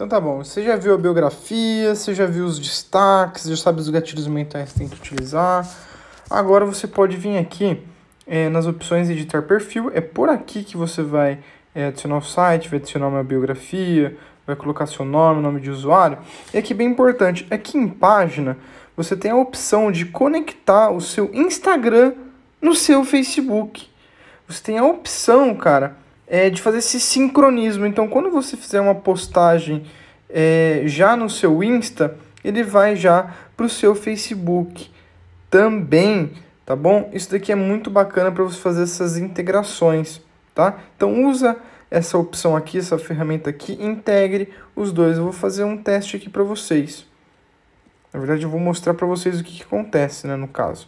Então tá bom, você já viu a biografia, você já viu os destaques, já sabe os gatilhos mentais que tem que utilizar. Agora você pode vir aqui é, nas opções editar perfil, é por aqui que você vai é, adicionar o site, vai adicionar uma biografia, vai colocar seu nome, nome de usuário. E aqui bem importante, aqui em página você tem a opção de conectar o seu Instagram no seu Facebook. Você tem a opção, cara, é de fazer esse sincronismo. Então, quando você fizer uma postagem é, já no seu Insta, ele vai já para o seu Facebook também, tá bom? Isso daqui é muito bacana para você fazer essas integrações, tá? Então, usa essa opção aqui, essa ferramenta aqui, integre os dois. Eu vou fazer um teste aqui para vocês. Na verdade, eu vou mostrar para vocês o que, que acontece, né, no caso.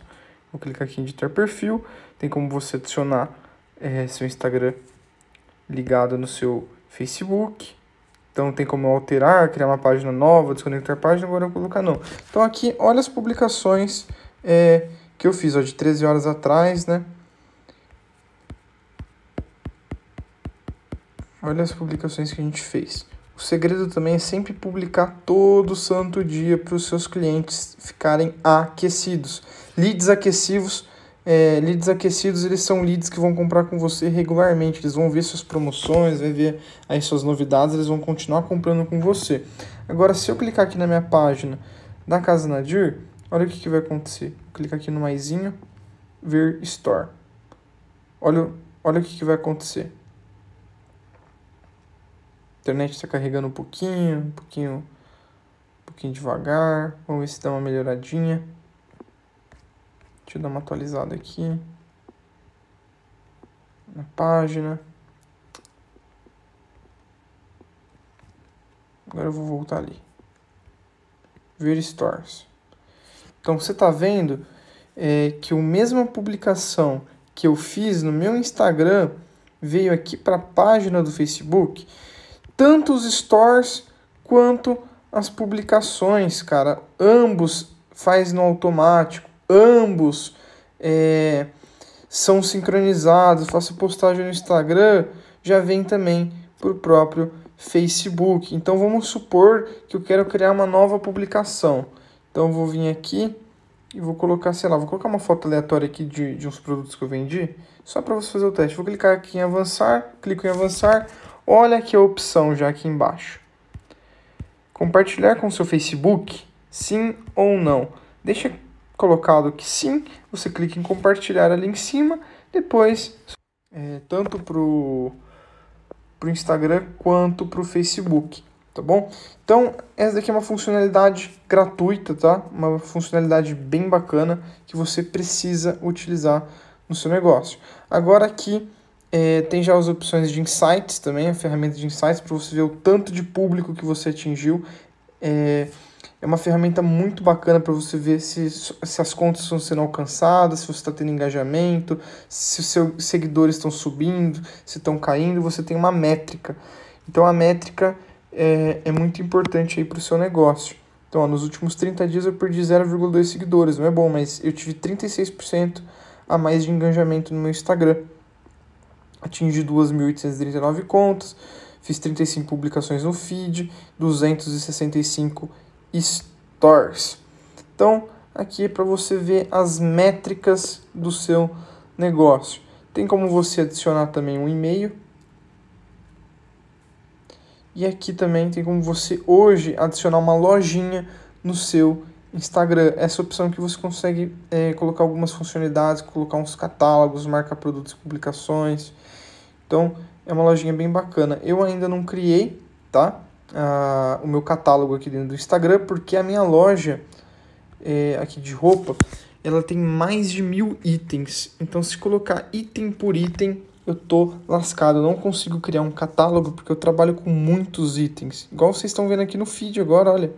Vou clicar aqui em editar perfil, tem como você adicionar é, seu Instagram ligado no seu Facebook. Então tem como alterar, criar uma página nova, desconectar a página, agora eu vou colocar não. Então aqui, olha as publicações é, que eu fiz, ó, de 13 horas atrás, né? Olha as publicações que a gente fez. O segredo também é sempre publicar todo santo dia para os seus clientes ficarem aquecidos. Leads aquecidos é, leads aquecidos, eles são leads que vão comprar com você regularmente. Eles vão ver suas promoções, vai ver aí suas novidades, eles vão continuar comprando com você. Agora, se eu clicar aqui na minha página da Casa Nadir, olha o que, que vai acontecer. clicar aqui no maisinho, ver Store. Olha, olha o que, que vai acontecer. A internet está carregando um pouquinho, um pouquinho, um pouquinho devagar. Vamos ver se dá uma melhoradinha. Deixa eu dar uma atualizada aqui. Na página. Agora eu vou voltar ali. Ver stores. Então você está vendo é, que a mesma publicação que eu fiz no meu Instagram veio aqui para a página do Facebook. Tanto os stores quanto as publicações, cara, ambos faz no automático ambos é, são sincronizados, faço postagem no Instagram, já vem também para o próprio Facebook. Então vamos supor que eu quero criar uma nova publicação. Então vou vir aqui e vou colocar, sei lá, vou colocar uma foto aleatória aqui de, de uns produtos que eu vendi, só para você fazer o teste. Vou clicar aqui em avançar, clico em avançar, olha aqui a opção já aqui embaixo. Compartilhar com seu Facebook, sim ou não. Deixa colocado que sim, você clica em compartilhar ali em cima, depois, é, tanto para o Instagram quanto para o Facebook, tá bom? Então, essa daqui é uma funcionalidade gratuita, tá? Uma funcionalidade bem bacana que você precisa utilizar no seu negócio. Agora aqui... É, tem já as opções de insights também, a ferramenta de insights, para você ver o tanto de público que você atingiu. É, é uma ferramenta muito bacana para você ver se, se as contas estão sendo alcançadas, se você está tendo engajamento, se os seus seguidores estão subindo, se estão caindo. Você tem uma métrica. Então, a métrica é, é muito importante para o seu negócio. Então, ó, nos últimos 30 dias eu perdi 0,2 seguidores. Não é bom, mas eu tive 36% a mais de engajamento no meu Instagram. Atingi 2.839 contas, fiz 35 publicações no feed, 265 Stores. Então, aqui é para você ver as métricas do seu negócio. Tem como você adicionar também um e-mail. E aqui também tem como você hoje adicionar uma lojinha no seu Instagram. Essa opção que você consegue é, colocar algumas funcionalidades, colocar uns catálogos, marcar produtos e publicações. Então, é uma lojinha bem bacana. Eu ainda não criei, tá? o meu catálogo aqui dentro do Instagram, porque a minha loja é, aqui de roupa, ela tem mais de mil itens. Então, se colocar item por item, eu tô lascado. Eu não consigo criar um catálogo, porque eu trabalho com muitos itens. Igual vocês estão vendo aqui no feed agora, olha.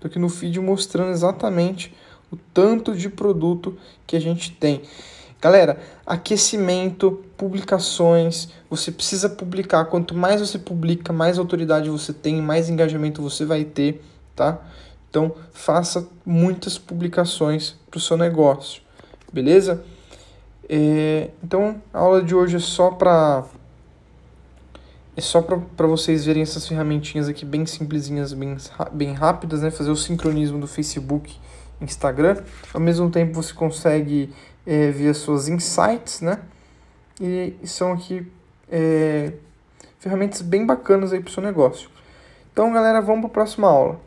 Tô aqui no feed mostrando exatamente o tanto de produto que a gente tem. Galera, aquecimento, publicações, você precisa publicar. Quanto mais você publica, mais autoridade você tem, mais engajamento você vai ter, tá? Então, faça muitas publicações para o seu negócio, beleza? É, então, a aula de hoje é só para é só para vocês verem essas ferramentinhas aqui bem simplesinhas, bem, bem rápidas, né? Fazer o sincronismo do Facebook Instagram. Ao mesmo tempo você consegue é, ver as suas insights, né? E são aqui é, ferramentas bem bacanas aí para o seu negócio. Então, galera, vamos para a próxima aula.